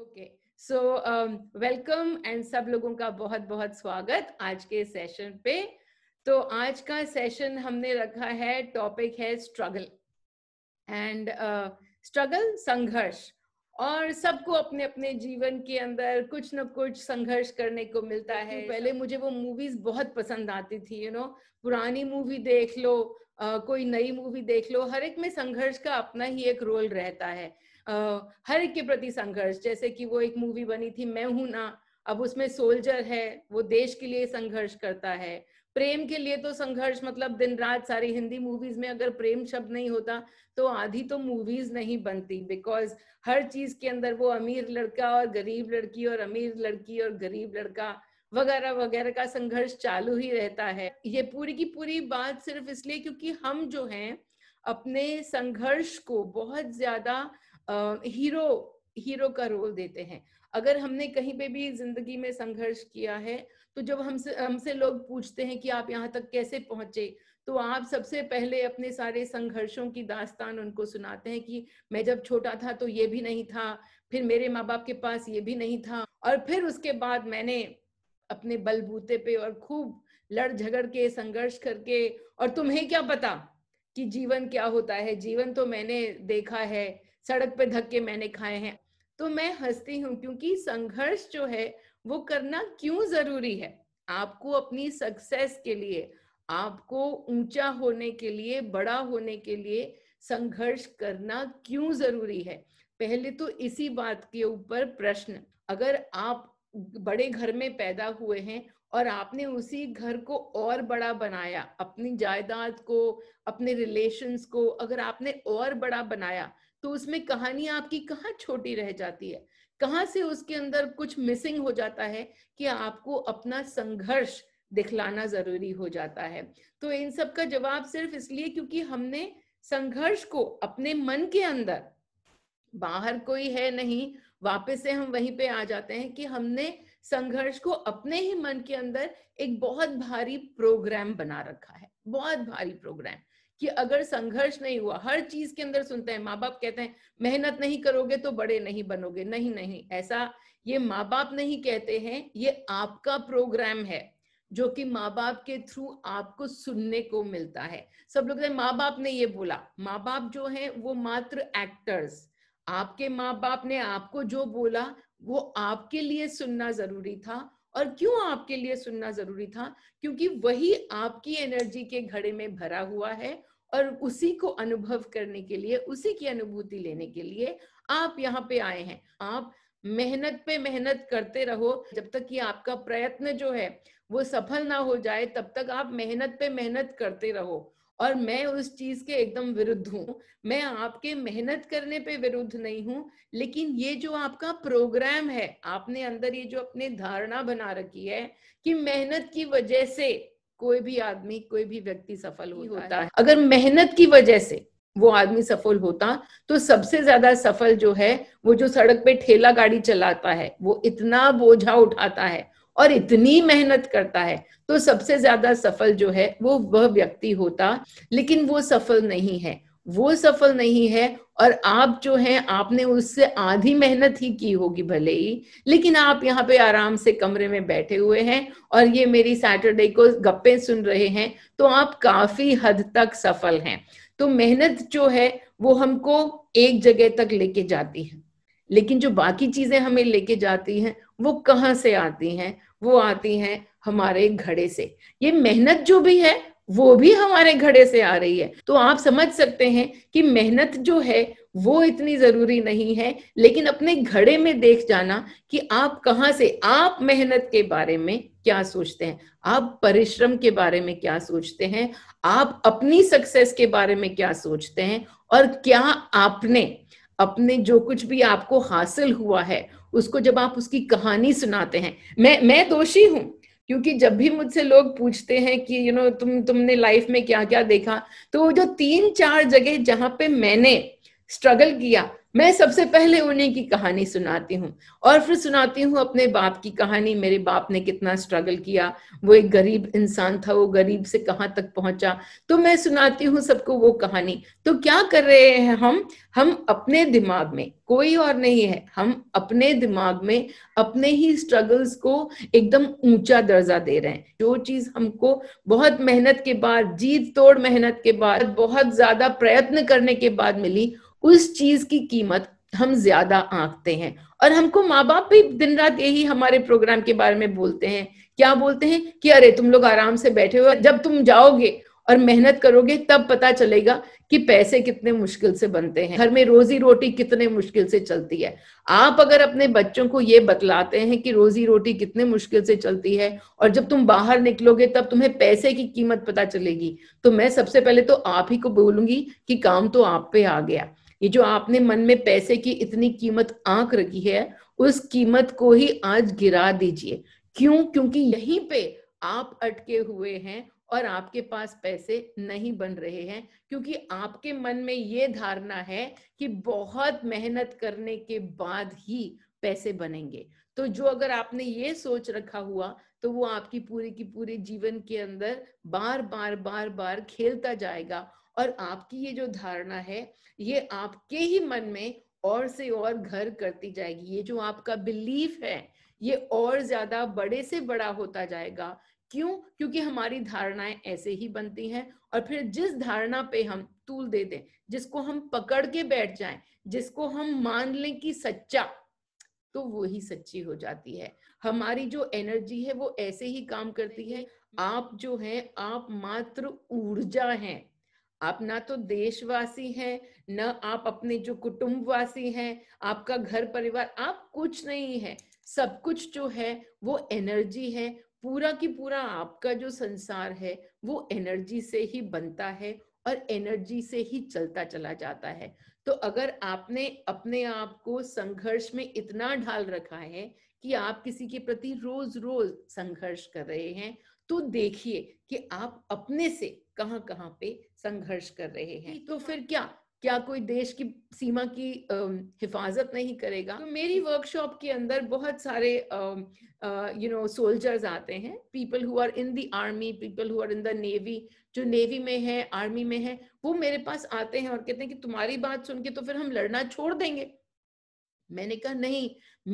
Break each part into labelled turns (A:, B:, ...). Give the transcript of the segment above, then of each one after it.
A: Okay so welcome and सब लोगों का बहुत बहुत स्वागत आज के सेशन पे तो आज का सेशन हमने रखा है टॉपिक है स्ट्रगल एंड स्ट्रगल संघर्ष और सबको अपने अपने जीवन के अंदर कुछ न कुछ संघर्ष करने को मिलता है पहले मुझे वो मूवीज बहुत पसंद आती थी यू नो पुरानी मूवी देख लो uh, कोई नई मूवी देख लो हर एक में संघर्ष का अपना ही एक रोल रहता है हर एक के प्रति संघर्ष जैसे कि वो एक मूवी बनी थी मैं हूं ना अब उसमें सोल्जर है वो देश के लिए संघर्ष करता है प्रेम के लिए तो संघर्ष मतलब दिन रात सारी हिंदी मूवीज में अगर प्रेम शब्द नहीं होता तो आधी तो मूवीज नहीं बनती बिकॉज हर चीज के अंदर वो अमीर लड़का और गरीब लड़की और अमीर लड़की और गरीब लड़का वगैरह वगैरह का संघर्ष चालू ही रहता है ये पूरी की पूरी बात सिर्फ इसलिए क्योंकि हम जो हैं अपने संघर्ष को बहुत ज्यादा हीरो हीरो का रोल देते हैं अगर हमने कहीं पे भी जिंदगी में संघर्ष किया है तो जब हमसे हमसे लोग पूछते हैं कि आप यहाँ तक कैसे पहुंचे तो आप सबसे पहले अपने सारे संघर्षों की दास्तान उनको सुनाते हैं कि मैं जब छोटा था तो ये भी नहीं था फिर मेरे माँ बाप के पास ये भी नहीं था और फिर उसके बाद मैंने अपने बलबूते पे और खूब लड़ झगड़ के संघर्ष करके और तुम्हें क्या पता कि जीवन क्या होता है जीवन तो मैंने देखा है सड़क पे धक्के मैंने खाए हैं तो मैं हंसती हूँ क्योंकि संघर्ष जो है वो करना क्यों जरूरी है आपको अपनी सक्सेस के लिए आपको ऊंचा होने के लिए बड़ा होने के लिए संघर्ष करना क्यों जरूरी है पहले तो इसी बात के ऊपर प्रश्न अगर आप बड़े घर में पैदा हुए हैं और आपने उसी घर को और बड़ा बनाया अपनी जायदाद को अपने रिलेशंस को अगर आपने और बड़ा बनाया तो उसमें कहानी आपकी कहाँ छोटी रह जाती है कहाँ से उसके अंदर कुछ मिसिंग हो जाता है कि आपको अपना संघर्ष दिखलाना जरूरी हो जाता है तो इन सब का जवाब सिर्फ इसलिए क्योंकि हमने संघर्ष को अपने मन के अंदर बाहर कोई है नहीं वापस से हम वहीं पे आ जाते हैं कि हमने संघर्ष को अपने ही मन के अंदर एक बहुत भारी प्रोग्राम बना रखा है बहुत भारी प्रोग्राम कि अगर संघर्ष नहीं हुआ हर चीज के अंदर सुनते हैं माँ बाप कहते हैं मेहनत नहीं करोगे तो बड़े नहीं बनोगे नहीं नहीं ऐसा ये माँ बाप नहीं कहते हैं ये आपका प्रोग्राम है जो कि माँ बाप के थ्रू आपको सुनने को मिलता है सब लोग माँ बाप ने ये बोला माँ बाप जो है वो मात्र एक्टर्स आपके माँ बाप ने आपको जो बोला वो आपके लिए सुनना जरूरी था और क्यों आपके लिए सुनना जरूरी था क्योंकि वही आपकी एनर्जी के घड़े में भरा हुआ है और उसी को अनुभव करने के लिए उसी की अनुभूति लेने के लिए आप यहाँ पे आए हैं आप मेहनत पे मेहनत करते रहो जब तक कि आपका प्रयत्न जो है वो सफल ना हो जाए तब तक आप मेहनत पे मेहनत करते रहो और मैं उस चीज के एकदम विरुद्ध हूँ मैं आपके मेहनत करने पे विरुद्ध नहीं हूँ लेकिन ये जो आपका प्रोग्राम है आपने अंदर ये जो अपने धारणा बना रखी है कि मेहनत की वजह से कोई भी आदमी कोई भी व्यक्ति सफल होता, होता है अगर मेहनत की वजह से वो आदमी सफल होता तो सबसे ज्यादा सफल जो है वो जो सड़क पे ठेला गाड़ी चलाता है वो इतना बोझा उठाता है और इतनी मेहनत करता है तो सबसे ज्यादा सफल जो है वो वह व्यक्ति होता लेकिन वो सफल नहीं है वो सफल नहीं है और आप जो है आपने उससे आधी मेहनत ही की होगी भले ही लेकिन आप यहाँ पे आराम से कमरे में बैठे हुए हैं और ये मेरी सैटरडे को गप्पे सुन रहे हैं तो आप काफी हद तक सफल हैं तो मेहनत जो है वो हमको एक जगह तक लेके जाती है लेकिन जो बाकी चीजें हमें लेके जाती हैं वो कहाँ से आती हैं वो आती हैं हमारे घड़े से ये मेहनत जो भी है वो भी हमारे घड़े से आ रही है तो आप समझ सकते हैं कि मेहनत जो है वो इतनी जरूरी नहीं है लेकिन अपने घड़े में देख जाना कि आप कहाँ से आप मेहनत के बारे में क्या सोचते हैं आप परिश्रम के बारे में क्या सोचते हैं आप अपनी सक्सेस के बारे में क्या सोचते हैं और क्या आपने अपने जो कुछ भी आपको हासिल हुआ है उसको जब आप उसकी कहानी सुनाते हैं मैं मैं दोषी हूं क्योंकि जब भी मुझसे लोग पूछते हैं कि यू you नो know, तुम तुमने लाइफ में क्या क्या देखा तो वो जो तीन चार जगह जहां पे मैंने स्ट्रगल किया मैं सबसे पहले उन्हीं की कहानी सुनाती हूँ और फिर सुनाती हूँ अपने बाप की कहानी मेरे बाप ने कितना स्ट्रगल किया वो एक गरीब इंसान था वो गरीब से कहाँ तक पहुंचा तो मैं सुनाती हूँ सबको वो कहानी तो क्या कर रहे हैं हम हम अपने दिमाग में कोई और नहीं है हम अपने दिमाग में अपने ही स्ट्रगल्स को एकदम ऊंचा दर्जा दे रहे हैं जो चीज हमको बहुत मेहनत के बाद जीत तोड़ मेहनत के बाद बहुत ज्यादा प्रयत्न करने के बाद मिली उस चीज की कीमत हम ज्यादा आंकते हैं और हमको माँ बाप भी दिन रात यही हमारे प्रोग्राम के बारे में बोलते हैं क्या बोलते हैं कि अरे तुम लोग आराम से बैठे हो जब तुम जाओगे और मेहनत करोगे तब पता चलेगा कि पैसे कितने मुश्किल से बनते हैं घर में रोजी रोटी कितने मुश्किल से चलती है आप अगर अपने बच्चों को ये बतलाते हैं कि रोजी रोटी कितने मुश्किल से चलती है और जब तुम बाहर निकलोगे तब तुम्हें पैसे की कीमत पता चलेगी तो मैं सबसे पहले तो आप ही को बोलूंगी कि काम तो आप पे आ गया ये जो आपने मन में पैसे की इतनी कीमत आंक रखी है उस कीमत को ही आज गिरा दीजिए क्यों क्योंकि यहीं पे आप अटके हुए हैं और आपके पास पैसे नहीं बन रहे हैं क्योंकि आपके मन में ये धारणा है कि बहुत मेहनत करने के बाद ही पैसे बनेंगे तो जो अगर आपने ये सोच रखा हुआ तो वो आपकी पूरी की पूरे जीवन के अंदर बार बार बार बार खेलता जाएगा और आपकी ये जो धारणा है ये आपके ही मन में और से और घर करती जाएगी ये जो आपका बिलीफ है ये और ज्यादा बड़े से बड़ा होता जाएगा क्यों क्योंकि हमारी धारणाएं ऐसे ही बनती हैं और फिर जिस धारणा पे हम तूल दे दें जिसको हम पकड़ के बैठ जाएं जिसको हम मान लें कि सच्चा तो वो ही सच्ची हो जाती है हमारी जो एनर्जी है वो ऐसे ही काम करती है आप जो है आप मात्र ऊर्जा हैं आप ना तो देशवासी हैं ना आप अपने जो कुटुंबवासी हैं आपका घर परिवार आप कुछ नहीं है सब कुछ जो है वो एनर्जी है पूरा की पूरा आपका जो संसार है वो एनर्जी से ही बनता है और एनर्जी से ही चलता चला जाता है तो अगर आपने अपने आप को संघर्ष में इतना ढाल रखा है कि आप किसी के प्रति रोज रोज संघर्ष कर रहे हैं तो देखिए कि आप अपने से कहाँ कहाँ पे संघर्ष कर रहे हैं तो फिर क्या क्या कोई देश की सीमा की हिफाजत नहीं करेगा तो मेरी वर्कशॉप के अंदर बहुत सारे यू नो सोल्जर्स आते हैं people who are in the army people who are in the navy जो नेवी में है आर्मी में है वो मेरे पास आते हैं और कहते हैं कि तुम्हारी बात सुन के तो फिर हम लड़ना छोड़ देंगे मैंने कहा नहीं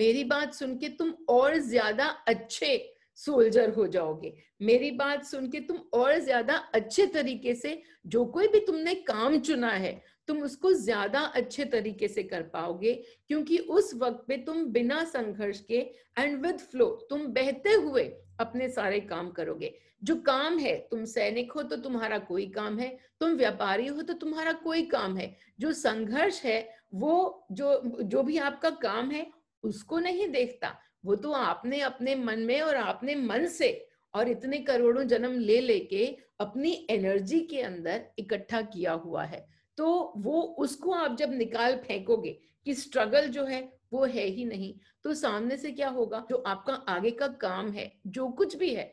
A: मेरी बात सुन के तुम और ज्यादा अच्छे सोल्जर हो जाओगे मेरी बात सुन के तुम और ज्यादा अच्छे तरीके से जो कोई भी तुमने काम चुना है तुम उसको ज्यादा अच्छे तरीके से कर पाओगे क्योंकि उस वक्त पे तुम बिना संघर्ष के एंड विद फ्लो तुम बहते हुए अपने सारे काम करोगे जो काम है तुम सैनिक हो तो तुम्हारा कोई काम है तुम व्यापारी हो तो तुम्हारा कोई काम है जो संघर्ष है वो जो जो भी आपका काम है उसको नहीं देखता वो तो आपने अपने मन में और आपने मन से और इतने करोड़ों जन्म ले लेके अपनी एनर्जी के अंदर इकट्ठा किया हुआ है तो वो उसको आप जब निकाल फेंकोगे कि स्ट्रगल जो है वो है ही नहीं तो सामने से क्या होगा जो आपका आगे का काम है जो कुछ भी है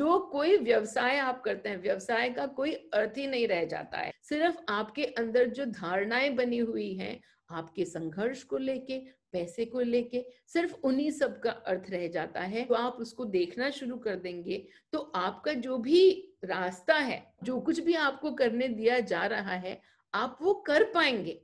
A: जो कोई व्यवसाय आप करते हैं व्यवसाय का कोई अर्थ ही नहीं रह जाता है सिर्फ आपके अंदर जो धारणाएं बनी हुई हैं आपके संघर्ष को लेके पैसे को लेके सिर्फ उन्हीं सब का अर्थ रह जाता है तो आप उसको देखना शुरू कर देंगे तो आपका जो भी रास्ता है जो कुछ भी आपको करने दिया जा रहा है आप वो कर पाएंगे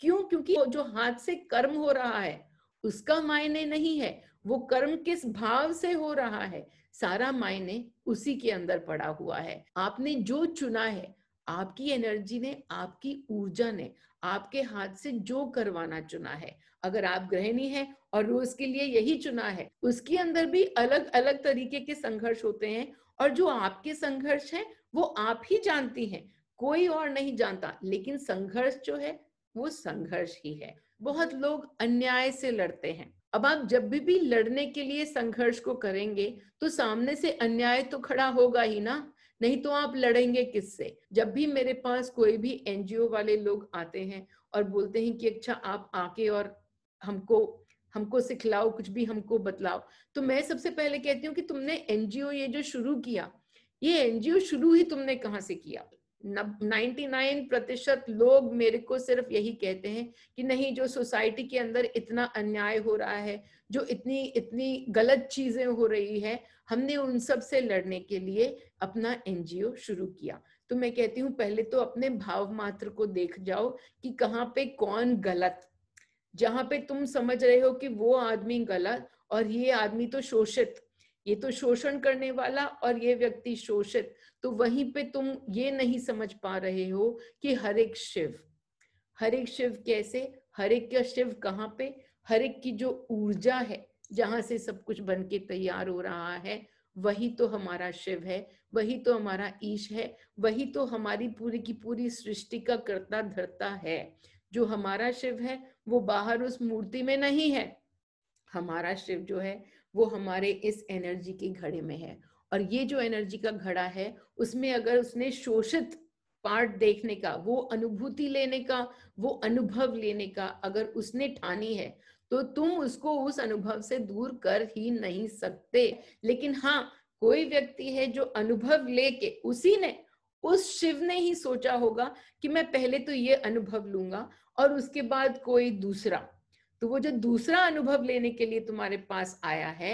A: क्यों क्योंकि जो हाथ से कर्म हो रहा है उसका मायने नहीं है वो कर्म किस भाव से हो रहा है सारा मायने उसी के अंदर पड़ा हुआ है आपने जो चुना है आपकी एनर्जी ने आपकी ऊर्जा ने आपके हाथ से जो करवाना चुना है अगर आप गृहिणी हैं और वो उसके लिए यही चुना है उसके अंदर भी अलग अलग तरीके के संघर्ष होते हैं और जो आपके संघर्ष हैं वो आप ही जानती हैं कोई और नहीं जानता लेकिन संघर्ष जो है वो संघर्ष ही है बहुत लोग अन्याय से लड़ते हैं अब आप जब भी भी लड़ने के लिए संघर्ष को करेंगे तो सामने से अन्याय तो खड़ा होगा ही ना नहीं तो आप लड़ेंगे किससे जब भी मेरे पास कोई भी एनजीओ वाले लोग आते हैं और बोलते हैं कि अच्छा आप आके और हमको हमको सिखलाओ कुछ भी हमको बतलाओ तो मैं सबसे पहले कहती हूँ कि तुमने एनजीओ ये जो शुरू किया ये एनजीओ शुरू ही तुमने कहाँ से किया नाइन प्रतिशत लोग मेरे को सिर्फ यही कहते हैं कि नहीं जो सोसाइटी के अंदर इतना अन्याय हो रहा है जो इतनी इतनी गलत चीजें हो रही है हमने उन सब से लड़ने के लिए अपना एनजीओ शुरू किया तो मैं कहती हूँ पहले तो अपने भाव मात्र को देख जाओ कि कहाँ पे कौन गलत जहाँ पे तुम समझ रहे हो कि वो आदमी गलत और ये आदमी तो शोषित ये तो शोषण करने वाला और ये व्यक्ति शोषित तो वहीं पे तुम ये नहीं समझ पा रहे हो कि हर एक शिव हर एक शिव कैसे हर एक का शिव कहाँ पे हर एक की जो ऊर्जा है जहां से सब कुछ बन के तैयार हो रहा है वही तो हमारा शिव है वही तो हमारा ईश है वही तो हमारी पूरी की पूरी सृष्टि का कर्ता धरता है जो हमारा शिव है वो बाहर उस मूर्ति में नहीं है हमारा शिव जो है वो हमारे इस एनर्जी के घड़े में है और ये जो एनर्जी का घड़ा है उसमें अगर उसने शोषित पार्ट देखने का वो अनुभूति लेने का वो अनुभव लेने का अगर उसने ठानी है तो तुम उसको उस अनुभव से दूर कर ही नहीं सकते लेकिन हाँ कोई व्यक्ति है जो अनुभव लेके उसी ने उस शिव ने ही सोचा होगा कि मैं पहले तो ये अनुभव लूंगा और उसके बाद कोई दूसरा तो वो जो दूसरा अनुभव लेने के लिए तुम्हारे पास आया है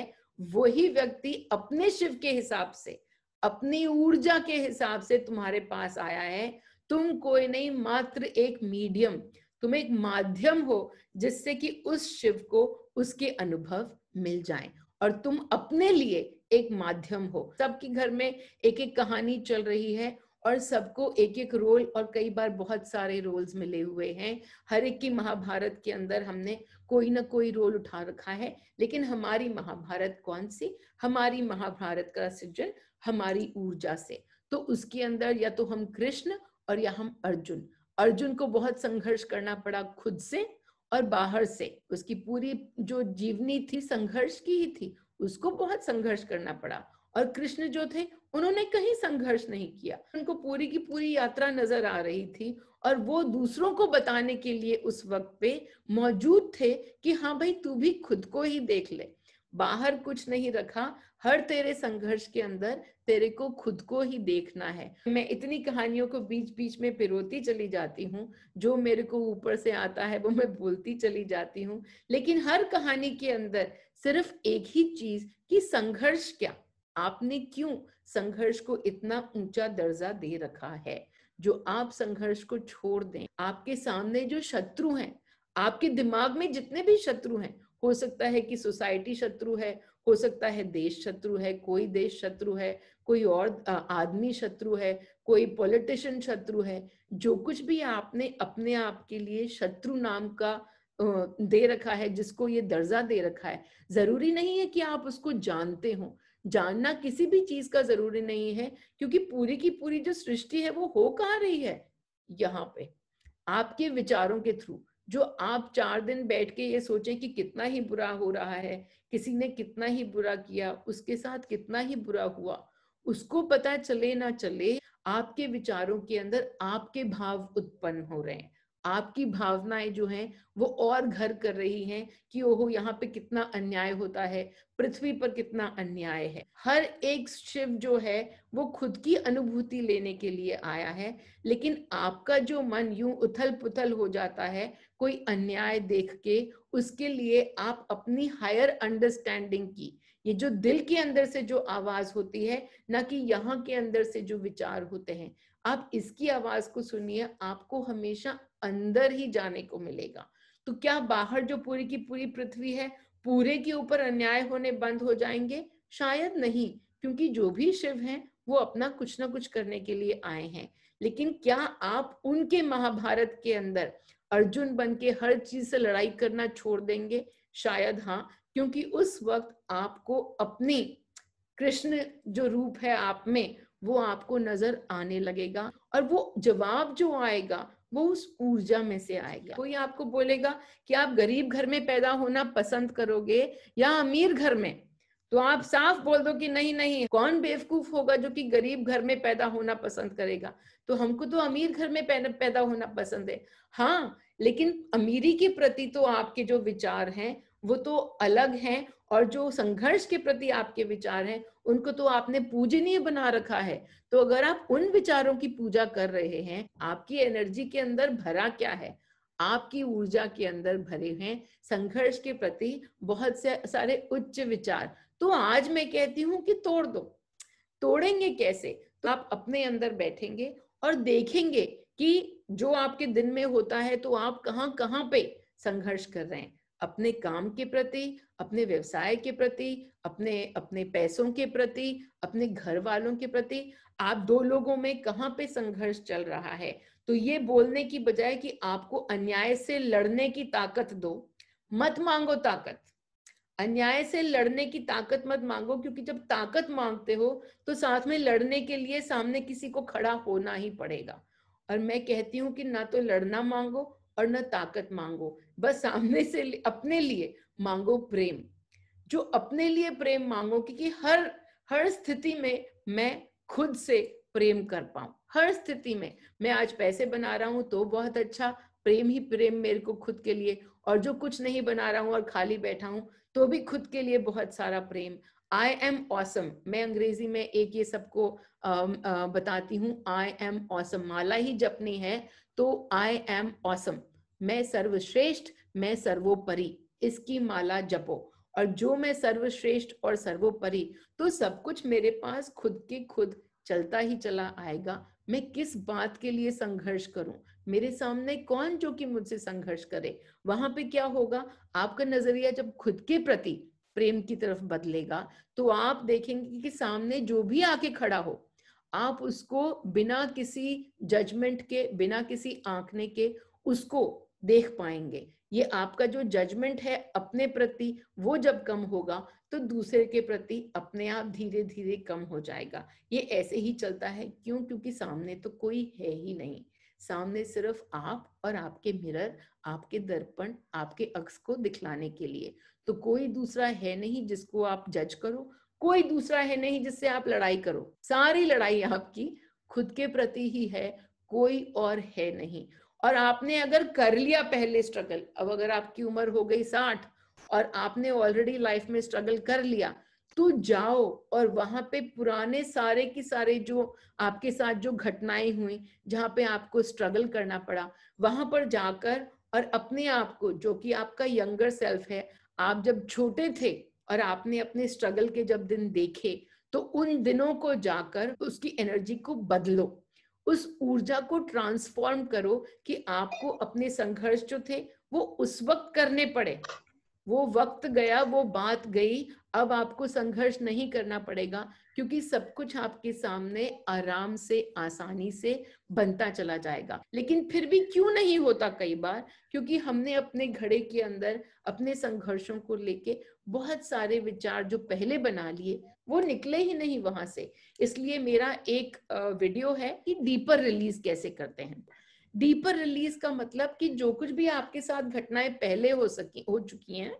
A: वही व्यक्ति अपने शिव के हिसाब से अपनी ऊर्जा के हिसाब से तुम्हारे पास आया है तुम कोई नहीं मात्र एक मीडियम तुम एक माध्यम हो जिससे कि उस शिव को उसके अनुभव मिल जाए और तुम अपने लिए एक माध्यम हो सबके घर में एक एक कहानी चल रही है और सबको एक एक रोल और कई बार बहुत सारे रोल्स मिले हुए हैं हर एक की महाभारत के अंदर हमने कोई ना कोई रोल उठा रखा है लेकिन हमारी महाभारत कौन सी हमारी महाभारत का सृजन हमारी ऊर्जा से तो उसके अंदर या तो हम कृष्ण और या हम अर्जुन अर्जुन को बहुत संघर्ष करना पड़ा खुद से और बाहर से उसकी पूरी जो जीवनी थी संघर्ष की ही थी उसको बहुत संघर्ष करना पड़ा और कृष्ण जो थे उन्होंने कहीं संघर्ष नहीं किया उनको पूरी की पूरी यात्रा नजर आ रही थी और वो दूसरों को बताने के लिए उस वक्त पे मौजूद थे कि हाँ भाई तू भी खुद को ही देख ले बाहर कुछ नहीं रखा हर तेरे संघर्ष के अंदर तेरे को खुद को ही देखना है मैं इतनी कहानियों को बीच बीच में पिरोती चली जाती हूँ जो मेरे को ऊपर से आता है वो मैं बोलती चली जाती हूँ लेकिन हर कहानी के अंदर सिर्फ एक ही चीज कि संघर्ष क्या आपने क्यों संघर्ष को इतना ऊंचा दर्जा दे रखा है जो आप संघर्ष को छोड़ दें आपके सामने जो शत्रु हैं आपके दिमाग में जितने भी शत्रु हैं हो सकता है कि सोसाइटी शत्रु है हो सकता है देश शत्रु है कोई देश शत्रु है कोई और आदमी शत्रु है कोई पॉलिटिशियन शत्रु है जो कुछ भी आपने अपने आप के लिए शत्रु नाम का दे रखा है जिसको ये दर्जा दे रखा है जरूरी नहीं है कि आप उसको जानते हो जानना किसी भी चीज का जरूरी नहीं है क्योंकि पूरी की पूरी जो सृष्टि है वो हो कहा रही है यहाँ पे आपके विचारों के थ्रू जो आप चार दिन बैठ के ये सोचें कि कितना ही बुरा हो रहा है किसी ने कितना ही बुरा किया उसके साथ कितना ही बुरा हुआ उसको पता चले ना चले आपके विचारों के अंदर आपके भाव उत्पन्न हो रहे हैं आपकी भावनाएं जो हैं वो और घर कर रही हैं कि ओहो यहाँ पे कितना अन्याय होता है पृथ्वी पर कितना अन्याय है हर एक शिव जो है वो खुद की अनुभूति लेने के लिए आया है लेकिन आपका जो मन यूं उथल पुथल हो जाता है कोई अन्याय देख के उसके लिए आप अपनी हायर अंडरस्टैंडिंग की ये जो दिल के अंदर से जो आवाज होती है ना कि यहाँ के अंदर से जो विचार होते हैं आप इसकी आवाज को सुनिए आपको हमेशा अंदर ही जाने को मिलेगा तो क्या बाहर जो पूरी की पूरी पृथ्वी है पूरे के ऊपर अन्याय होने बंद हो जाएंगे शायद नहीं क्योंकि जो भी शिव हैं वो अपना कुछ ना कुछ करने के लिए आए हैं लेकिन क्या आप उनके महाभारत के अंदर अर्जुन बन के हर चीज से लड़ाई करना छोड़ देंगे शायद हाँ क्योंकि उस वक्त आपको अपनी कृष्ण जो रूप है आप में वो आपको नजर आने लगेगा और वो जवाब जो आएगा वो उस ऊर्जा में से आएगा कोई आपको बोलेगा कि आप गरीब घर में पैदा होना पसंद करोगे या अमीर घर में तो आप साफ बोल दो कि नहीं नहीं कौन बेवकूफ होगा जो कि गरीब घर में पैदा होना पसंद करेगा तो हमको तो अमीर घर में पैदा होना पसंद है हाँ लेकिन अमीरी के प्रति तो आपके जो विचार हैं वो तो अलग हैं और जो संघर्ष के प्रति आपके विचार हैं उनको तो आपने पूजनीय बना रखा है तो अगर आप उन विचारों की पूजा कर रहे हैं आपकी एनर्जी के अंदर भरा क्या है आपकी ऊर्जा के अंदर भरे हैं संघर्ष के प्रति बहुत से सारे उच्च विचार तो आज मैं कहती हूं कि तोड़ दो तोड़ेंगे कैसे तो आप अपने अंदर बैठेंगे और देखेंगे कि जो आपके दिन में होता है तो आप कहाँ कहाँ पे संघर्ष कर रहे हैं अपने काम के प्रति अपने व्यवसाय के प्रति अपने अपने पैसों के प्रति अपने घर वालों के प्रति आप दो लोगों में कहाँ पे संघर्ष चल रहा है तो ये बोलने की बजाय कि आपको अन्याय से लड़ने की ताकत दो मत मांगो ताकत अन्याय से लड़ने की ताकत मत मांगो क्योंकि जब ताकत मांगते हो तो साथ में लड़ने के लिए सामने किसी को खड़ा होना ही पड़ेगा और मैं कहती हूँ कि ना तो लड़ना मांगो और ना ताकत मांगो बस सामने से अपने लिए मांगो प्रेम जो अपने लिए प्रेम मांगो क्योंकि हर हर स्थिति में मैं खुद से प्रेम कर पाऊं हर स्थिति में मैं आज पैसे बना रहा हूं तो बहुत अच्छा प्रेम ही प्रेम मेरे को खुद के लिए और जो कुछ नहीं बना रहा हूं और खाली बैठा हूं तो भी खुद के लिए बहुत सारा प्रेम आई एम ऑसम मैं अंग्रेजी में एक ये सबको बताती हूँ आई एम ऑसम माला ही जपनी है तो आई एम ऑसम मैं सर्वश्रेष्ठ मैं सर्वोपरि इसकी माला जपो और जो मैं सर्वश्रेष्ठ और सर्वोपरि तो सब कुछ मेरे पास खुद के खुद चलता ही चला आएगा मैं किस बात के लिए संघर्ष करूं मेरे सामने कौन जो कि मुझसे संघर्ष करे वहां पे क्या होगा आपका नजरिया जब खुद के प्रति प्रेम की तरफ बदलेगा तो आप देखेंगे कि सामने जो भी आके खड़ा हो आप उसको बिना किसी जजमेंट के बिना किसी आंकने के उसको देख पाएंगे ये आपका जो जजमेंट है अपने प्रति वो जब कम होगा तो दूसरे के प्रति अपने आप धीरे धीरे कम हो जाएगा ये ऐसे ही चलता है क्यों क्योंकि सामने तो कोई है ही नहीं सामने सिर्फ आप और आपके मिरर आपके दर्पण आपके अक्स को दिखलाने के लिए तो कोई दूसरा है नहीं जिसको आप जज करो कोई दूसरा है नहीं जिससे आप लड़ाई करो सारी लड़ाई आपकी खुद के प्रति ही है कोई और है नहीं और आपने अगर कर लिया पहले स्ट्रगल अब अगर आपकी उम्र हो गई साठ और आपने ऑलरेडी लाइफ में स्ट्रगल कर लिया तो जाओ और वहां पे पुराने सारे के सारे जो आपके साथ जो घटनाएं हुई जहाँ पे आपको स्ट्रगल करना पड़ा वहां पर जाकर और अपने आप को जो कि आपका यंगर सेल्फ है आप जब छोटे थे और आपने अपने स्ट्रगल के जब दिन देखे तो उन दिनों को जाकर उसकी एनर्जी को बदलो उस ऊर्जा को ट्रांसफॉर्म करो कि आपको अपने संघर्ष जो थे वो उस वक्त करने पड़े वो वक्त गया वो बात गई अब आपको संघर्ष नहीं करना पड़ेगा क्योंकि सब कुछ आपके सामने आराम से आसानी से बनता चला जाएगा लेकिन फिर भी क्यों नहीं होता कई बार क्योंकि हमने अपने घड़े के अंदर अपने संघर्षों को लेके बहुत सारे विचार जो पहले बना लिए वो निकले ही नहीं वहां से इसलिए मेरा एक वीडियो है कि डीपर रिलीज कैसे करते हैं डीपर रिलीज का मतलब कि जो कुछ भी आपके साथ घटनाएं पहले हो सकी हो चुकी हैं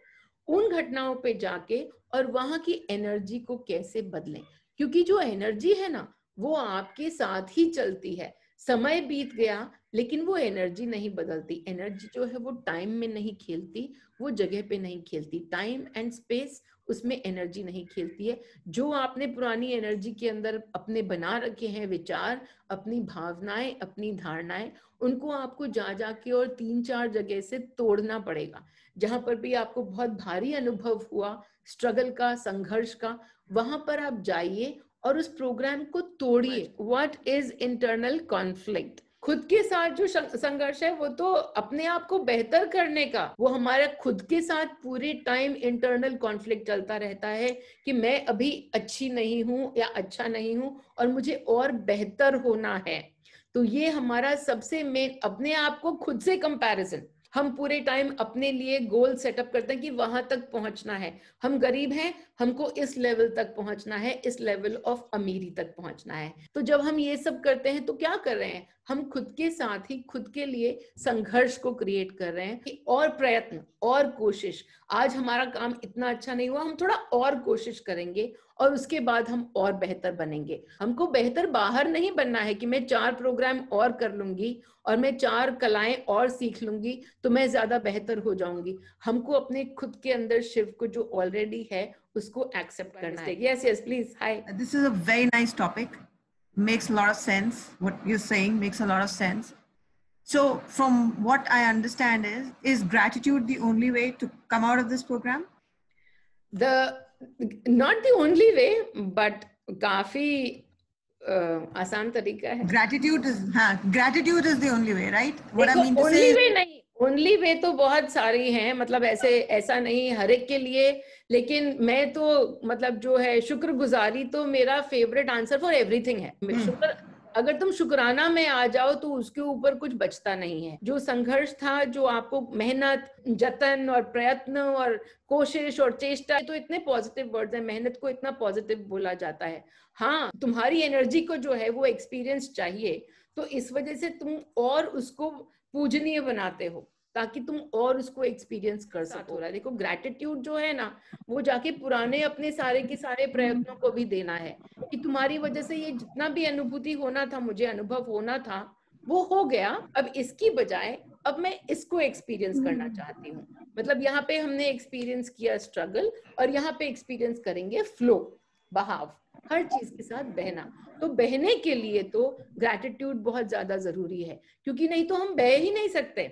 A: उन घटनाओं पे जाके और वहां की एनर्जी को कैसे बदलें क्योंकि जो एनर्जी है ना वो आपके साथ ही चलती है समय बीत गया लेकिन वो एनर्जी नहीं बदलती एनर्जी जो है वो टाइम में नहीं खेलती वो जगह पे नहीं खेलती टाइम एंड स्पेस उसमें एनर्जी नहीं खेलती है जो आपने पुरानी एनर्जी के अंदर अपने बना रखे हैं विचार अपनी भावनाएं अपनी धारणाएं उनको आपको जा जा के और तीन चार जगह से तोड़ना पड़ेगा जहां पर भी आपको बहुत भारी अनुभव हुआ स्ट्रगल का संघर्ष का वहां पर आप जाइए और उस प्रोग्राम को तोड़िए व्हाट इज इंटरनल कॉन्फ्लिक्ट खुद के साथ जो संघर्ष है वो तो अपने आप को बेहतर करने का वो हमारा खुद के साथ पूरे टाइम इंटरनल कॉन्फ्लिक्ट चलता रहता है कि मैं अभी अच्छी नहीं हूं या अच्छा नहीं हूं और मुझे और बेहतर होना है तो ये हमारा सबसे मेन अपने आप को खुद से कंपैरिजन हम पूरे टाइम अपने लिए गोल सेटअप करते हैं कि वहां तक पहुंचना है हम गरीब हैं हमको इस लेवल तक पहुंचना है इस लेवल ऑफ अमीरी तक पहुंचना है तो जब हम ये सब करते हैं तो क्या कर रहे हैं हम खुद के साथ ही खुद के लिए संघर्ष को क्रिएट कर रहे हैं कि और प्रयत्न और कोशिश आज हमारा काम इतना अच्छा नहीं हुआ हम थोड़ा और कोशिश करेंगे और उसके बाद हम और बेहतर बनेंगे हमको बेहतर बाहर नहीं बनना है कि मैं चार प्रोग्राम और कर लूंगी और मैं चार कलाएं और सीख लूंगी तो मैं ज्यादा बेहतर हो जाऊंगी हमको अपने खुद के अंदर शिव को जो ऑलरेडी है उसको एक्सेप्ट करना है yes yes please hi this is a very nice topic makes a of sense sense what you're saying makes a lot of sense so from what i understand is is gratitude the only way to come out of this program the not the only way but काफी uh, आसान तरीका है gratitude is हां gratitude is the only way right what I mean only way नहीं only वे तो बहुत सारी हैं मतलब ऐसे ऐसा नहीं हर एक के लिए लेकिन मैं तो मतलब जो है शुक्रगुजारी तो मेरा फेवरेट आंसर फॉर एवरीथिंग है hmm. शुक्र अगर तुम शुक्राना में आ जाओ तो उसके ऊपर कुछ बचता नहीं है जो संघर्ष था जो आपको मेहनत जतन और प्रयत्न और कोशिश और चेष्टा तो इतने पॉजिटिव वर्ड्स हैं मेहनत को इतना पॉजिटिव बोला जाता है हाँ तुम्हारी एनर्जी को जो है वो एक्सपीरियंस चाहिए तो इस वजह से तुम और उसको पूजनीय बनाते हो ताकि तुम और उसको एक्सपीरियंस कर सको रहा देखो ग्रेटिट्यूड जो है ना वो जाके पुराने अपने सारे के सारे प्रयत्नों को भी देना है कि तुम्हारी वजह से ये जितना भी अनुभूति होना था मुझे अनुभव होना था वो हो गया अब इसकी बजाय अब मैं इसको एक्सपीरियंस करना हम्म। चाहती हूँ मतलब यहाँ पे हमने एक्सपीरियंस किया स्ट्रगल और यहाँ पे एक्सपीरियंस करेंगे फ्लो बहाव हर चीज के साथ बहना तो बहने के लिए तो ग्रेटिट्यूड बहुत ज्यादा जरूरी है क्योंकि नहीं तो हम बह ही नहीं सकते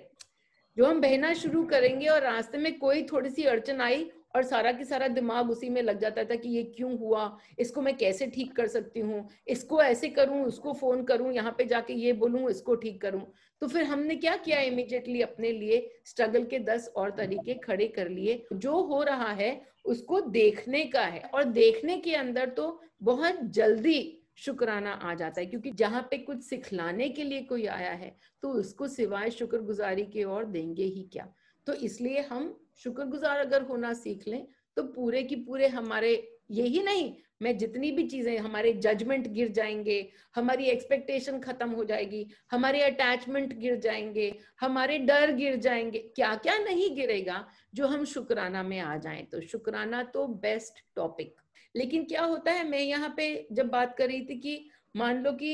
A: जो हम बहना शुरू करेंगे और रास्ते में कोई थोड़ी सी अड़चन आई और सारा की सारा दिमाग उसी में लग जाता था कि ये क्यों हुआ इसको मैं कैसे ठीक कर सकती हूँ इसको ऐसे करूं उसको फोन करूं यहाँ पे जाके ये बोलूं इसको ठीक करूं तो फिर हमने क्या किया इमिजिएटली अपने लिए स्ट्रगल के दस और तरीके खड़े कर लिए जो हो रहा है उसको देखने का है और देखने के अंदर तो बहुत जल्दी शुक्राना आ जाता है क्योंकि जहाँ पे कुछ सिखलाने के लिए कोई आया है तो उसको सिवाय शुक्रगुजारी के और देंगे ही क्या तो इसलिए हम शुक्रगुजार अगर होना सीख लें तो पूरे की पूरे हमारे यही नहीं मैं जितनी भी चीजें हमारे जजमेंट गिर जाएंगे हमारी एक्सपेक्टेशन खत्म हो जाएगी हमारे अटैचमेंट गिर जाएंगे हमारे डर गिर जाएंगे क्या क्या नहीं गिरेगा जो हम शुक्राना में आ जाएं तो शुक्राना तो बेस्ट टॉपिक लेकिन क्या होता है मैं यहाँ पे जब बात कर रही थी कि मान लो कि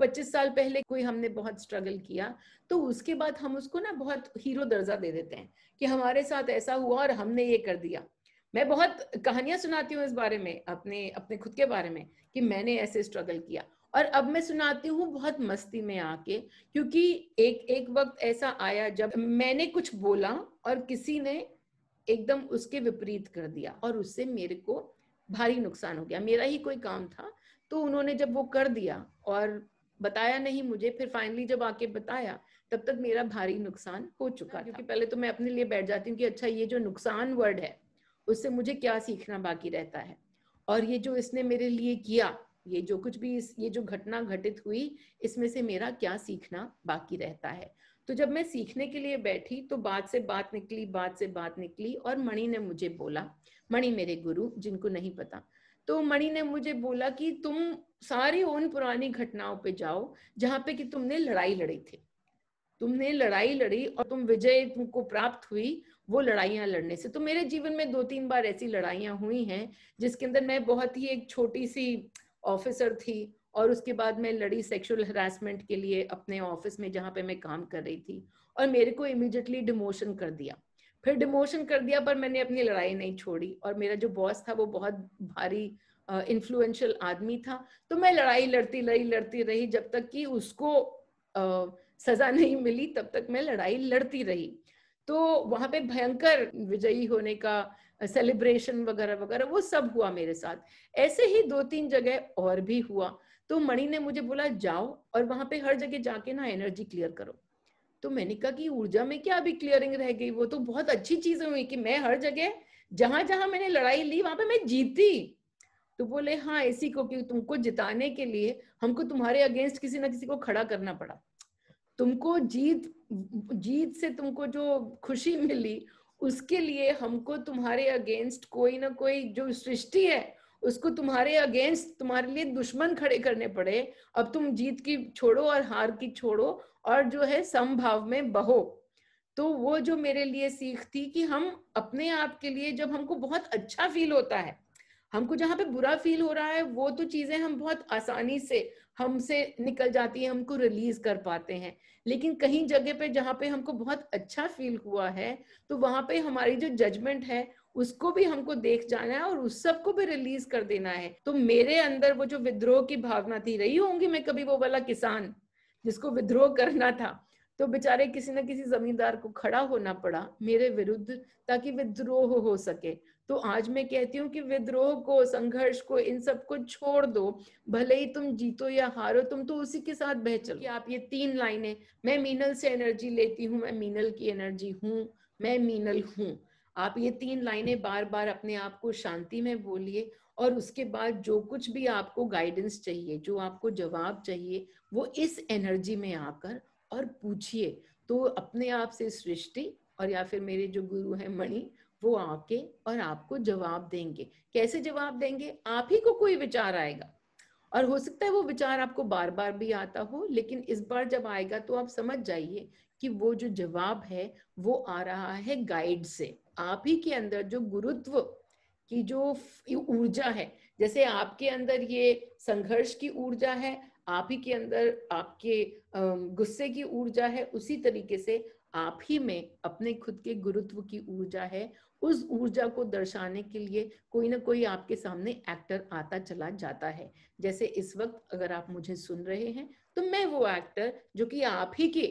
A: 25 साल पहले कोई हमने बहुत स्ट्रगल किया तो उसके बाद हम उसको ना बहुत हीरो दर्जा दे देते हैं कि हमारे साथ ऐसा हुआ और हमने ये कर दिया मैं बहुत कहानियां सुनाती हूँ इस बारे में अपने अपने खुद के बारे में कि मैंने ऐसे स्ट्रगल किया और अब मैं सुनाती हूँ बहुत मस्ती में आके क्योंकि एक एक वक्त ऐसा आया जब मैंने कुछ बोला और किसी ने एकदम उसके विपरीत कर दिया और उससे मेरे को भारी नुकसान हो गया मेरा ही कोई काम था तो उन्होंने जब वो कर दिया और बताया नहीं मुझे फिर फाइनली जब आके बताया तब तक मेरा भारी नुकसान हो चुका हाँ, क्योंकि पहले तो मैं अपने लिए बैठ जाती हूँ कि अच्छा ये जो नुकसान वर्ड है उससे मुझे क्या सीखना बाकी रहता है और ये जो इसने मेरे लिए किया ये जो कुछ भी इस ये जो घटना घटित हुई इसमें से मेरा क्या सीखना बाकी रहता है तो जब मैं सीखने के लिए बैठी तो बात से बात निकली बात से बात निकली और मणि ने मुझे बोला मणि मेरे गुरु जिनको नहीं पता तो मणि ने मुझे बोला कि तुम सारी उन पुरानी घटनाओं पे जाओ जहाँ पे कि तुमने लड़ाई लड़ी थी तुमने लड़ाई लड़ी और तुम विजय तुमको प्राप्त हुई वो लड़ाइयां लड़ने से तो मेरे जीवन में दो तीन बार ऐसी लड़ाइयां हुई हैं जिसके अंदर मैं बहुत ही एक छोटी सी ऑफिसर थी और उसके बाद मैं लड़ी सेक्सुअल हरासमेंट के लिए अपने ऑफिस में जहाँ पे मैं काम कर रही थी और मेरे को इमिजिएटली डिमोशन कर दिया फिर डिमोशन कर दिया पर मैंने अपनी लड़ाई नहीं छोड़ी और मेरा जो बॉस था वो बहुत भारी इन्फ्लुएंशियल uh, आदमी था तो मैं लड़ाई लड़ती लड़ी लड़ती रही जब तक कि उसको uh, सजा नहीं मिली तब तक मैं लड़ाई लड़ती रही तो वहां पे भयंकर विजयी होने का सेलिब्रेशन वगैरह वगैरह वो सब हुआ मेरे साथ ऐसे ही दो तीन जगह और भी हुआ तो मणि ने मुझे बोला जाओ और वहां पे हर जगह जाके ना एनर्जी क्लियर करो तो मैंने कहा कि ऊर्जा में क्या अभी क्लियरिंग रह गई वो तो बहुत अच्छी चीज हुई कि मैं हर जगह जहां जहां मैंने लड़ाई ली वहां पे मैं जीती तो बोले हाँ इसी को क्योंकि तुमको जिताने के लिए हमको तुम्हारे अगेंस्ट किसी ना किसी को खड़ा करना पड़ा तुमको जीत जीत से तुमको जो खुशी मिली उसके लिए हमको तुम्हारे अगेंस्ट कोई ना कोई जो सृष्टि है उसको तुम्हारे अगेंस्ट तुम्हारे लिए दुश्मन खड़े करने पड़े अब तुम जीत की छोड़ो और हार की छोड़ो और जो है समभाव में बहो तो वो जो मेरे लिए सीख थी कि हम अपने आप के लिए जब हमको बहुत अच्छा फील होता है हमको जहाँ पे बुरा फील हो रहा है वो तो चीजें हम बहुत आसानी से हमसे निकल जाती है हमको रिलीज कर पाते हैं लेकिन कहीं जगह पे जहाँ पे हमको बहुत अच्छा फील हुआ है तो वहां पे हमारी जो जजमेंट है उसको भी हमको देख जाना है और उस सबको भी रिलीज कर देना है तो मेरे अंदर वो जो विद्रोह की भावना थी रही होंगी मैं कभी वो वाला किसान जिसको विद्रोह करना था तो बेचारे किसी ना किसी जमींदार को खड़ा होना पड़ा मेरे विरुद्ध ताकि विद्रोह हो सके तो आज मैं कहती हूँ कि विद्रोह को संघर्ष को इन सब को छोड़ दो भले ही तुम जीतो या हारो तुम तो उसी के साथ बह चलो कि आप ये तीन लाइनें मैं मीनल से एनर्जी लेती हूँ मैं मीनल की एनर्जी हूँ मैं मीनल हूँ आप ये तीन लाइनें बार बार अपने आप को शांति में बोलिए और उसके बाद जो कुछ भी आपको गाइडेंस चाहिए जो आपको जवाब चाहिए वो इस एनर्जी में आकर और पूछिए तो अपने आप से सृष्टि और या फिर मेरे जो गुरु हैं मणि वो आके और आपको जवाब देंगे कैसे जवाब देंगे आप ही को कोई विचार आएगा और हो सकता है वो विचार आपको बार बार भी आता हो लेकिन इस बार जब आएगा तो आप समझ जाइए कि वो जो जवाब है वो आ रहा है गाइड से आप ही के अंदर जो गुरुत्व की जो ऊर्जा है जैसे आपके अंदर ये संघर्ष की ऊर्जा है आप ही के अंदर आपके गुस्से की ऊर्जा है उसी तरीके से आप ही में अपने खुद के गुरुत्व की ऊर्जा है उस ऊर्जा को दर्शाने के लिए कोई ना कोई आपके सामने एक्टर आता चला जाता है जैसे इस वक्त अगर आप मुझे सुन रहे हैं तो मैं वो एक्टर जो कि आप ही के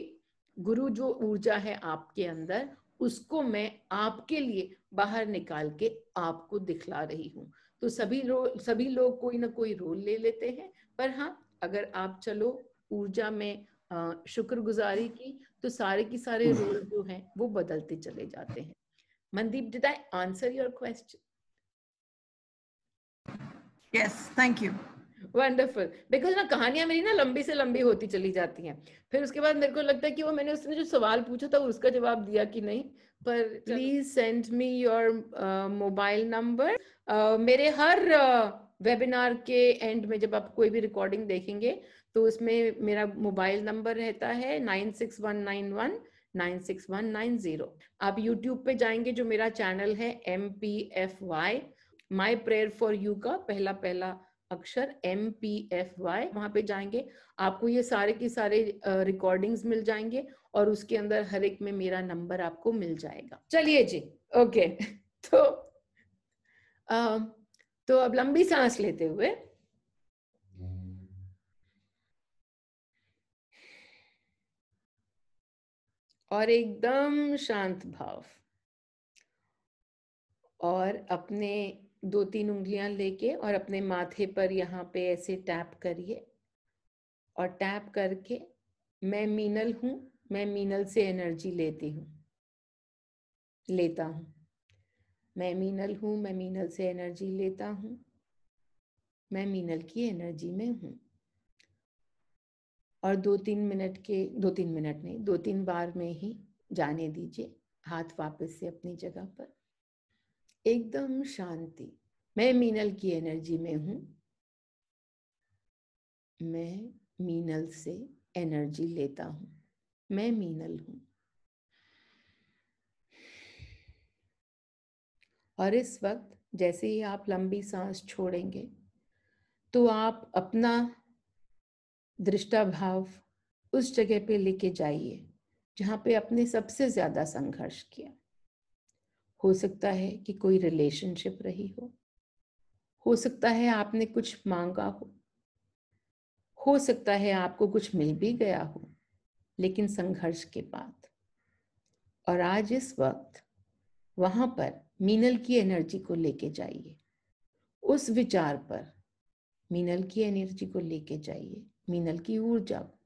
A: गुरु जो ऊर्जा है आपके अंदर उसको मैं आपके लिए बाहर निकाल के आपको दिखला रही हूँ तो सभी रोल सभी लोग कोई ना कोई रोल ले लेते हैं पर हाँ अगर आप चलो ऊर्जा में शुक्रगुजारी की तो सारे के सारे हम्म। रोल जो हैं वो बदलते चले जाते हैं Mandeep did I answer your question yes thank you wonderful because ना कहानियां मेरी ना लंबी से लंबी होती चली जाती हैं फिर उसके बाद मेरे को लगता है कि वो मैंने उसने जो सवाल पूछा था उसका जवाब दिया कि नहीं पर please send me your mobile number मेरे हर वेबिनार uh, के एंड में जब आप कोई भी रिकॉर्डिंग देखेंगे तो उसमें मेरा मोबाइल नंबर रहता है nine six one nine one zero आप YouTube पे जाएंगे जो मेरा चैनल है M P F Y my prayer for you का पहला पहला अक्षर एम पी एफ वाई वहां पे जाएंगे आपको ये सारे के सारे रिकॉर्डिंग्स मिल जाएंगे और उसके अंदर हर एक में मेरा नंबर आपको मिल जाएगा चलिए जी ओके तो आ, तो अब लंबी सांस लेते हुए और एकदम शांत भाव और अपने दो तीन उंगलियां लेके और अपने माथे पर यहाँ पे ऐसे टैप करिए और टैप करके मैं मीनल हूँ मैं मीनल से एनर्जी लेती हूँ लेता हूँ मैं मीनल हूँ मैं मीनल से एनर्जी लेता हूँ मैं मीनल की एनर्जी में हूँ और दो तीन मिनट के दो तीन मिनट नहीं दो तीन बार में ही जाने दीजिए हाथ वापस से अपनी जगह पर एकदम शांति मैं मीनल की एनर्जी में हूं मैं मीनल से एनर्जी लेता हूं मैं मीनल हूं और इस वक्त जैसे ही आप लंबी सांस छोड़ेंगे तो आप अपना दृष्टाभाव उस जगह पे लेके जाइए जहाँ पे अपने सबसे ज्यादा संघर्ष किया हो सकता है कि कोई रिलेशनशिप रही हो हो सकता है आपने कुछ मांगा हो हो सकता है आपको कुछ मिल भी गया हो लेकिन संघर्ष के बाद और आज इस वक्त वहां पर मीनल की एनर्जी को लेके जाइए उस विचार पर मीनल की एनर्जी को लेके जाइए मीनल की ऊर्जा को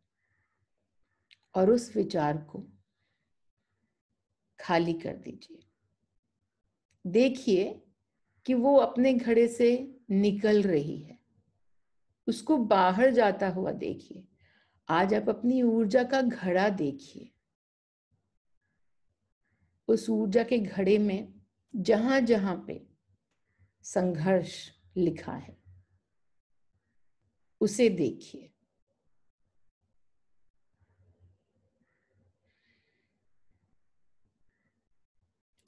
A: और उस विचार को खाली कर दीजिए देखिए कि वो अपने घड़े से निकल रही है उसको बाहर जाता हुआ देखिए आज आप अपनी ऊर्जा का घड़ा देखिए उस ऊर्जा के घड़े में जहां जहां पे संघर्ष लिखा है उसे देखिए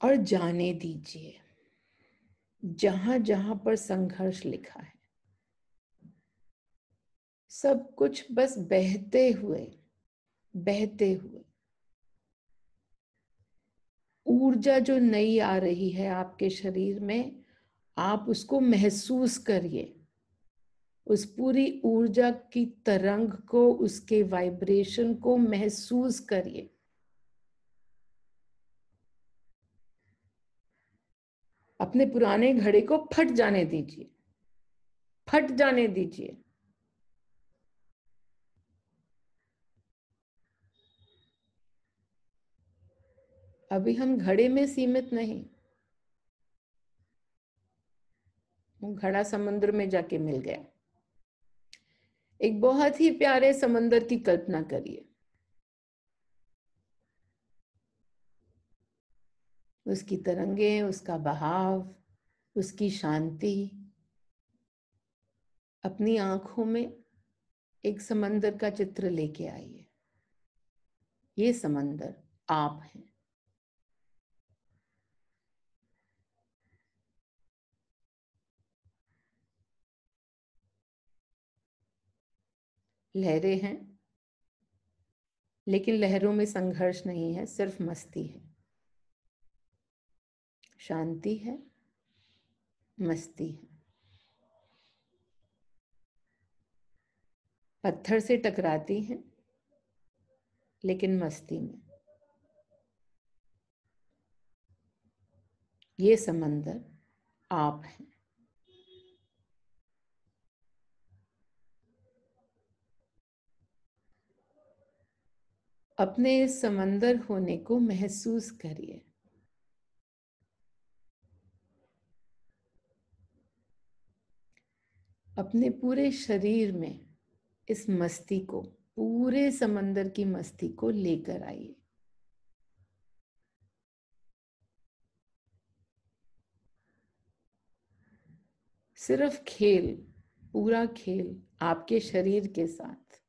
A: और जाने दीजिए जहां जहां पर संघर्ष लिखा है सब कुछ बस बहते हुए बहते हुए ऊर्जा जो नई आ रही है आपके शरीर में आप उसको महसूस करिए उस पूरी ऊर्जा की तरंग को उसके वाइब्रेशन को महसूस करिए अपने पुराने घड़े को फट जाने दीजिए फट जाने दीजिए अभी हम घड़े में सीमित नहीं वो घड़ा समुद्र में जाके मिल गया एक बहुत ही प्यारे समंदर की कल्पना करिए उसकी तरंगे उसका बहाव उसकी शांति अपनी आंखों में एक समंदर का चित्र लेके आइए ये समंदर आप हैं लहरें हैं लेकिन लहरों में संघर्ष नहीं है सिर्फ मस्ती है शांति है मस्ती है पत्थर से टकराती हैं लेकिन मस्ती में ये समंदर आप हैं अपने इस समंदर होने को महसूस करिए अपने पूरे शरीर में इस मस्ती को पूरे समंदर की मस्ती को लेकर आइए सिर्फ खेल पूरा खेल आपके शरीर के साथ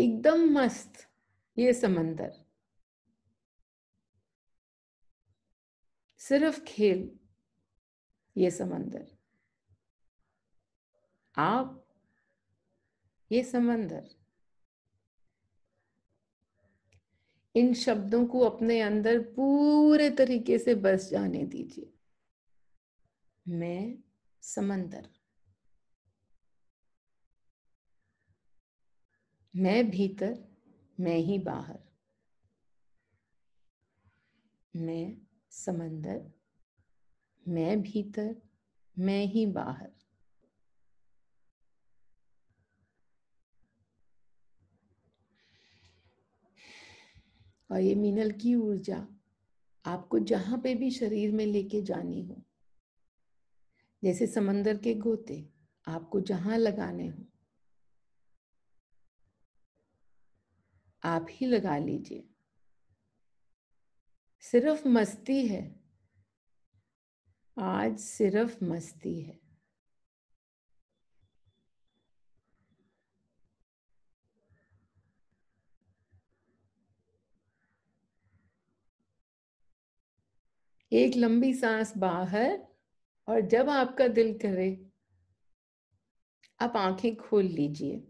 A: एकदम मस्त ये समंदर सिर्फ खेल ये समंदर आप ये समंदर इन शब्दों को अपने अंदर पूरे तरीके से बस जाने दीजिए मैं समंदर मैं भीतर मैं ही बाहर मैं समंदर मैं भीतर मैं ही बाहर और ये मीनल की ऊर्जा आपको जहां पे भी शरीर में लेके जानी हो जैसे समंदर के गोते आपको जहां लगाने हो आप ही लगा लीजिए सिर्फ मस्ती है आज सिर्फ मस्ती है एक लंबी सांस बाहर और जब आपका दिल करे आप आंखें खोल लीजिए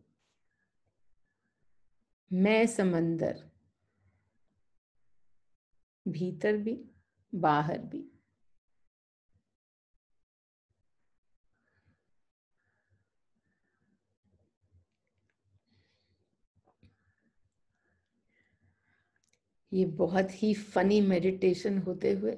A: मैं समंदर भीतर भी बाहर भी ये बहुत ही फनी मेडिटेशन होते हुए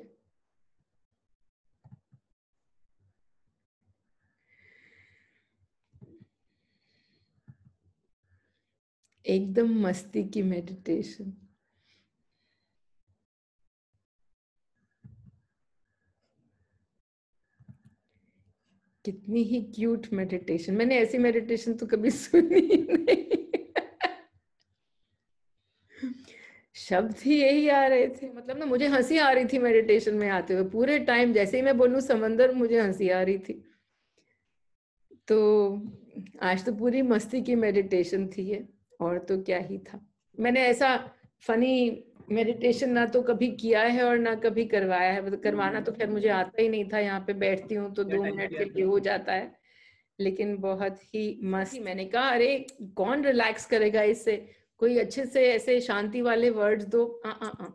A: एकदम मस्ती की मेडिटेशन कितनी ही क्यूट मेडिटेशन मैंने ऐसी मेडिटेशन तो कभी सुनी नहीं शब्द ही यही आ रहे थे मतलब ना मुझे हंसी आ रही थी मेडिटेशन में आते हुए पूरे टाइम जैसे ही मैं बोलू समंदर मुझे हंसी आ रही थी तो आज तो पूरी मस्ती की मेडिटेशन थी ये और तो क्या ही था मैंने ऐसा फनी मेडिटेशन ना तो कभी किया है और ना कभी करवाया है मतलब करवाना तो खैर मुझे आता ही नहीं था यहाँ पे बैठती हूँ तो दो मिनट के लिए हो जाता है लेकिन बहुत ही मस्त मैंने कहा अरे कौन रिलैक्स करेगा इससे कोई अच्छे से ऐसे शांति वाले वर्ड्स दो आ, आ, आ।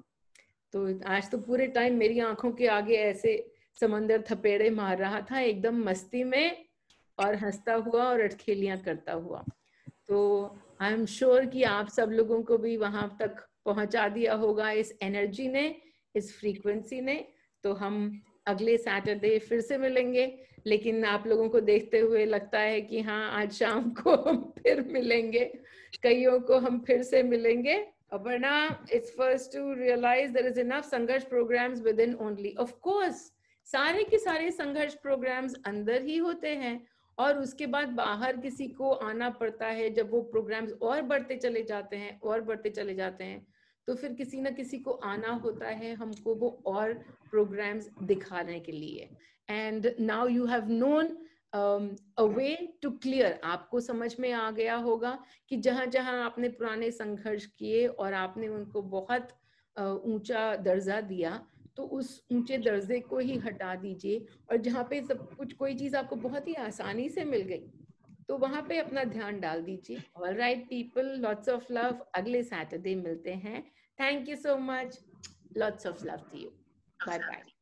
A: तो आज तो पूरे टाइम मेरी आंखों के आगे ऐसे समंदर थपेड़े मार रहा था एकदम मस्ती में और हंसता हुआ और अटखेलियां करता हुआ तो आई एम श्योर कि आप सब लोगों को भी वहां तक पहुंचा दिया होगा इस एनर्जी ने इस फ्रीक्वेंसी ने तो हम अगले सैटरडे फिर से मिलेंगे लेकिन आप लोगों को देखते हुए लगता है कि हाँ आज शाम को हम फिर मिलेंगे कईयों को हम फिर से मिलेंगे Aparna it's first to realise there is enough संघर्ष programmes within only of course सारे के सारे संघर्ष प्रोग्राम्स अंदर ही होते हैं और उसके बाद बाहर किसी को आना पड़ता है जब वो प्रोग्राम्स और बढ़ते चले जाते हैं और बढ़ते चले जाते हैं तो फिर किसी ना किसी को आना होता है हमको वो और प्रोग्राम्स दिखाने के लिए and now you have known a way to clear आपको समझ में आ गया होगा कि जहां जहां आपने पुराने संघर्ष किए और आपने उनको बहुत ऊंचा uh, दर्जा दिया तो उस ऊंचे दर्जे को ही हटा दीजिए और जहाँ पे सब कुछ कोई चीज आपको बहुत ही आसानी से मिल गई तो वहां पे अपना ध्यान डाल दीजिए all right people lots of love अगले सैटरडे मिलते हैं Thank you so much. Lots of love to you. Bye bye.